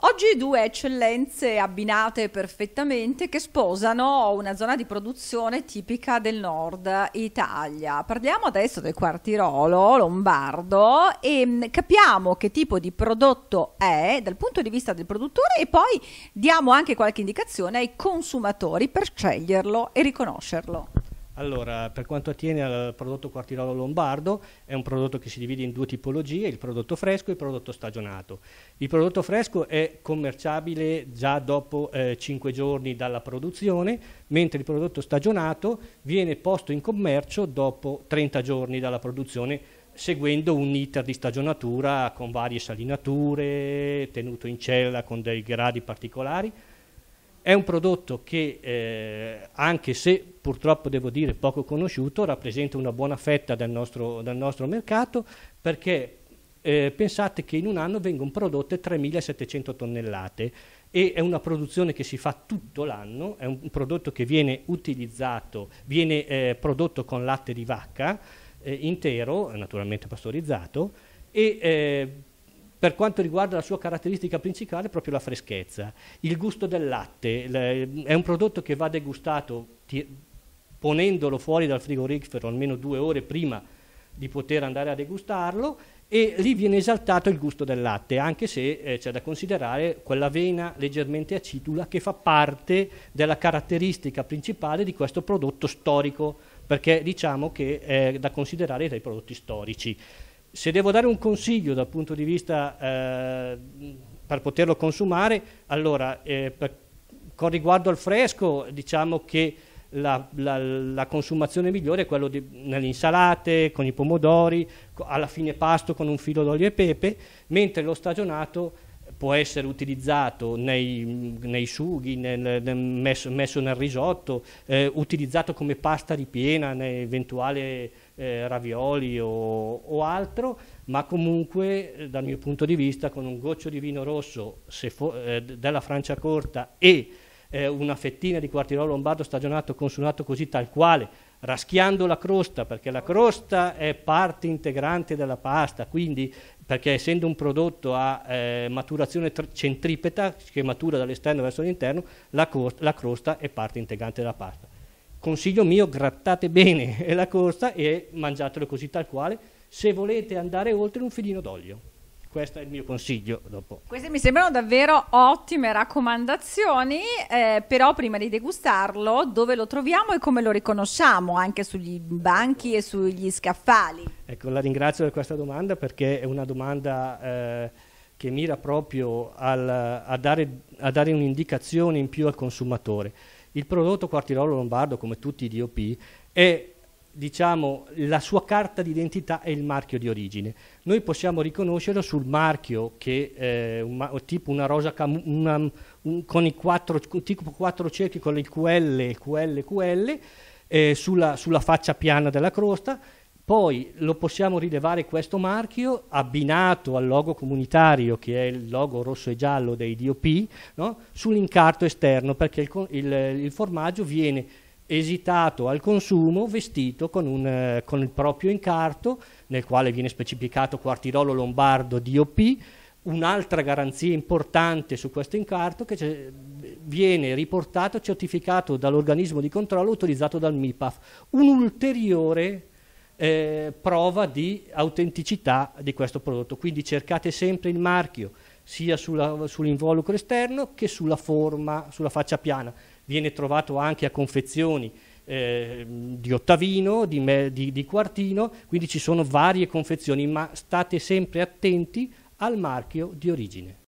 Oggi due eccellenze abbinate perfettamente che sposano una zona di produzione tipica del nord Italia. Parliamo adesso del quartirolo lombardo e mm, capiamo che tipo di prodotto è dal punto di vista del produttore e poi diamo anche qualche indicazione ai consumatori per sceglierlo e riconoscerlo. Allora, per quanto attiene al prodotto quartirolo lombardo, è un prodotto che si divide in due tipologie, il prodotto fresco e il prodotto stagionato. Il prodotto fresco è commerciabile già dopo eh, 5 giorni dalla produzione, mentre il prodotto stagionato viene posto in commercio dopo 30 giorni dalla produzione, seguendo un iter di stagionatura con varie salinature, tenuto in cella con dei gradi particolari, è un prodotto che, eh, anche se purtroppo devo dire poco conosciuto, rappresenta una buona fetta del nostro, del nostro mercato perché eh, pensate che in un anno vengono prodotte 3.700 tonnellate e è una produzione che si fa tutto l'anno, è un prodotto che viene utilizzato, viene eh, prodotto con latte di vacca eh, intero, naturalmente pastorizzato, e eh, per quanto riguarda la sua caratteristica principale proprio la freschezza. Il gusto del latte le, è un prodotto che va degustato ti, ponendolo fuori dal frigorifero almeno due ore prima di poter andare a degustarlo e lì viene esaltato il gusto del latte, anche se eh, c'è da considerare quella vena leggermente acidula che fa parte della caratteristica principale di questo prodotto storico, perché diciamo che è da considerare dai prodotti storici. Se devo dare un consiglio dal punto di vista eh, per poterlo consumare, allora eh, per, con riguardo al fresco diciamo che la, la, la, consumazione migliore è quella nelle insalate, con i pomodori, alla fine pasto con un filo d'olio e pepe, mentre lo stagionato può essere utilizzato nei, nei sughi, nel, nel, messo, messo, nel risotto, eh, utilizzato come pasta ripiena, eventuale eh, ravioli o, o, altro, ma comunque eh, dal mio punto di vista con un goccio di vino rosso eh, della Francia corta e eh, una fettina di quartirolo lombardo stagionato consumato così tal quale, raschiando la crosta, perché la crosta è parte integrante della pasta, quindi perché essendo un prodotto a eh, maturazione centripeta, che matura dall'esterno verso l'interno, la, la crosta è parte integrante della pasta. Consiglio mio, grattate bene la corsa e mangiatelo così tal quale se volete andare oltre un filino d'olio. Questo è il mio consiglio dopo. Queste mi sembrano davvero ottime raccomandazioni, eh, però prima di degustarlo, dove lo troviamo e come lo riconosciamo, anche sugli banchi e sugli scaffali? Ecco, la ringrazio per questa domanda perché è una domanda eh, che mira proprio al, a, dare, a dare un'indicazione in più al consumatore. Il prodotto Quartirolo Lombardo, come tutti i DOP, è diciamo, la sua carta d'identità è il marchio di origine. Noi possiamo riconoscerlo sul marchio che eh, un, tipo una rosa una, un, con i quattro, tipo quattro cerchi con il QL, QL, QL eh, sulla, sulla faccia piana della crosta poi lo possiamo rilevare questo marchio abbinato al logo comunitario, che è il logo rosso e giallo dei DOP, no? sull'incarto esterno, perché il, il, il, formaggio viene esitato al consumo vestito con, un, eh, con il proprio incarto, nel quale viene specificato Quartirolo Lombardo DOP, un'altra garanzia importante su questo incarto che viene riportato, certificato dall'organismo di controllo autorizzato dal MIPAF, un'ulteriore eh, prova di autenticità di questo prodotto. Quindi cercate sempre il marchio sia sulla, sull'involucro esterno che sulla forma, sulla faccia piana. Viene trovato anche a confezioni eh, di ottavino, di, me, di, di quartino, quindi ci sono varie confezioni, ma state sempre attenti al marchio di origine.